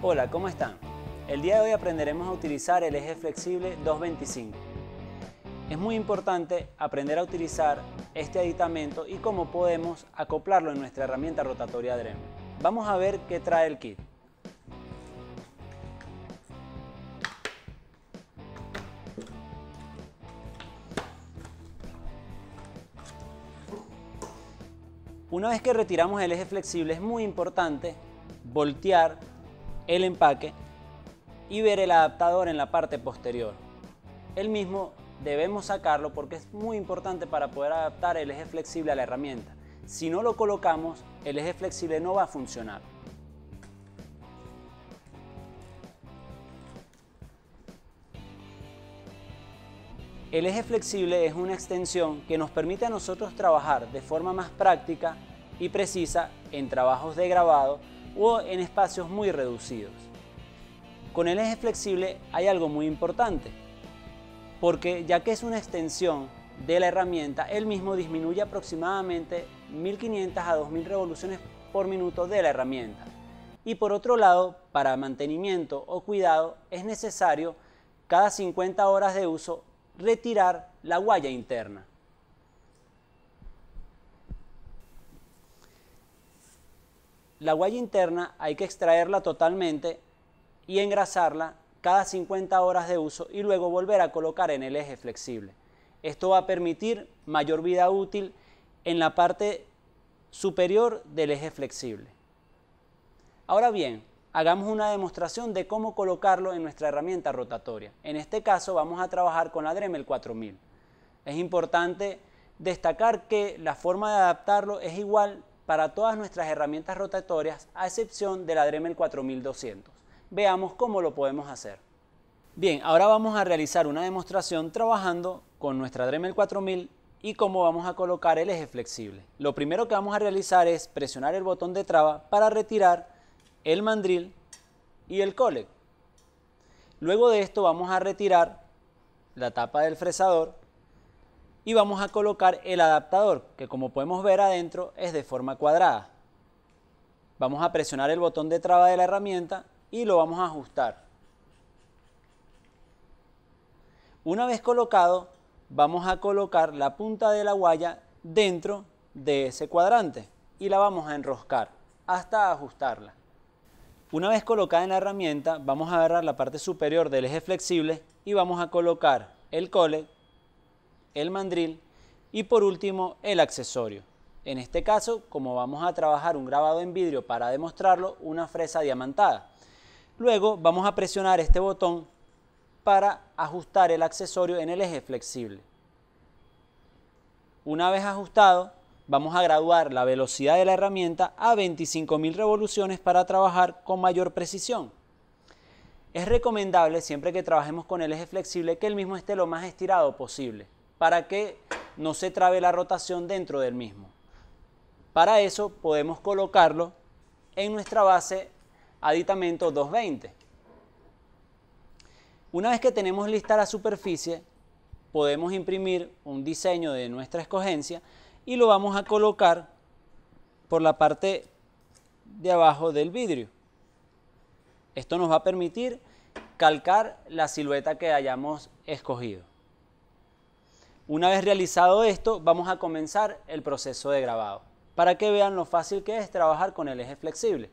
Hola, ¿cómo están? El día de hoy aprenderemos a utilizar el eje flexible 225. Es muy importante aprender a utilizar este aditamento y cómo podemos acoplarlo en nuestra herramienta rotatoria Dremel. Vamos a ver qué trae el kit. Una vez que retiramos el eje flexible es muy importante voltear el empaque y ver el adaptador en la parte posterior. El mismo debemos sacarlo porque es muy importante para poder adaptar el eje flexible a la herramienta. Si no lo colocamos, el eje flexible no va a funcionar. El eje flexible es una extensión que nos permite a nosotros trabajar de forma más práctica y precisa en trabajos de grabado o en espacios muy reducidos. Con el eje flexible hay algo muy importante, porque ya que es una extensión de la herramienta, el mismo disminuye aproximadamente 1500 a 2000 revoluciones por minuto de la herramienta. Y por otro lado, para mantenimiento o cuidado es necesario cada 50 horas de uso retirar la guaya interna. La huella interna hay que extraerla totalmente y engrasarla cada 50 horas de uso y luego volver a colocar en el eje flexible. Esto va a permitir mayor vida útil en la parte superior del eje flexible. Ahora bien, hagamos una demostración de cómo colocarlo en nuestra herramienta rotatoria. En este caso vamos a trabajar con la Dremel 4000. Es importante destacar que la forma de adaptarlo es igual para todas nuestras herramientas rotatorias a excepción de la Dremel 4200. Veamos cómo lo podemos hacer. Bien, ahora vamos a realizar una demostración trabajando con nuestra Dremel 4000 y cómo vamos a colocar el eje flexible. Lo primero que vamos a realizar es presionar el botón de traba para retirar el mandril y el cole. Luego de esto vamos a retirar la tapa del fresador y vamos a colocar el adaptador, que como podemos ver adentro es de forma cuadrada. Vamos a presionar el botón de traba de la herramienta y lo vamos a ajustar. Una vez colocado, vamos a colocar la punta de la guaya dentro de ese cuadrante y la vamos a enroscar hasta ajustarla. Una vez colocada en la herramienta, vamos a agarrar la parte superior del eje flexible y vamos a colocar el cole el mandril y por último el accesorio. En este caso, como vamos a trabajar un grabado en vidrio para demostrarlo, una fresa diamantada. Luego vamos a presionar este botón para ajustar el accesorio en el eje flexible. Una vez ajustado, vamos a graduar la velocidad de la herramienta a 25.000 revoluciones para trabajar con mayor precisión. Es recomendable siempre que trabajemos con el eje flexible que el mismo esté lo más estirado posible para que no se trabe la rotación dentro del mismo. Para eso podemos colocarlo en nuestra base aditamento 220. Una vez que tenemos lista la superficie, podemos imprimir un diseño de nuestra escogencia y lo vamos a colocar por la parte de abajo del vidrio. Esto nos va a permitir calcar la silueta que hayamos escogido. Una vez realizado esto, vamos a comenzar el proceso de grabado, para que vean lo fácil que es trabajar con el eje flexible.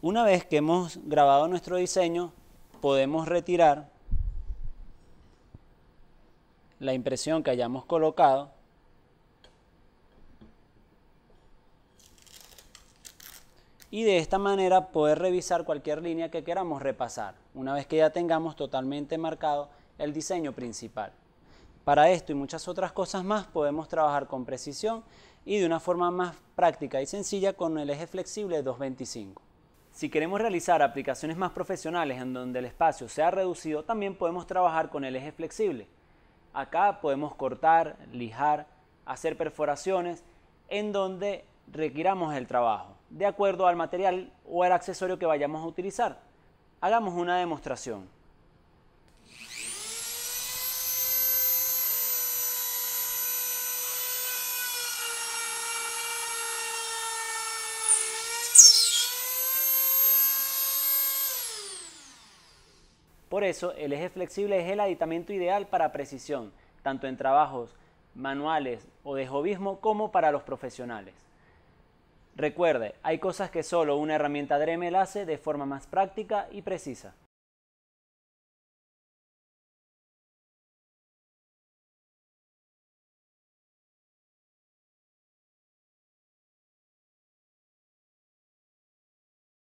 Una vez que hemos grabado nuestro diseño, podemos retirar la impresión que hayamos colocado y de esta manera poder revisar cualquier línea que queramos repasar, una vez que ya tengamos totalmente marcado el diseño principal. Para esto y muchas otras cosas más podemos trabajar con precisión y de una forma más práctica y sencilla con el eje flexible 225. Si queremos realizar aplicaciones más profesionales en donde el espacio sea reducido, también podemos trabajar con el eje flexible. Acá podemos cortar, lijar, hacer perforaciones en donde requiramos el trabajo, de acuerdo al material o al accesorio que vayamos a utilizar. Hagamos una demostración. Por eso, el eje flexible es el aditamento ideal para precisión, tanto en trabajos manuales o de hobismo, como para los profesionales. Recuerde, hay cosas que solo una herramienta Dremel hace de forma más práctica y precisa.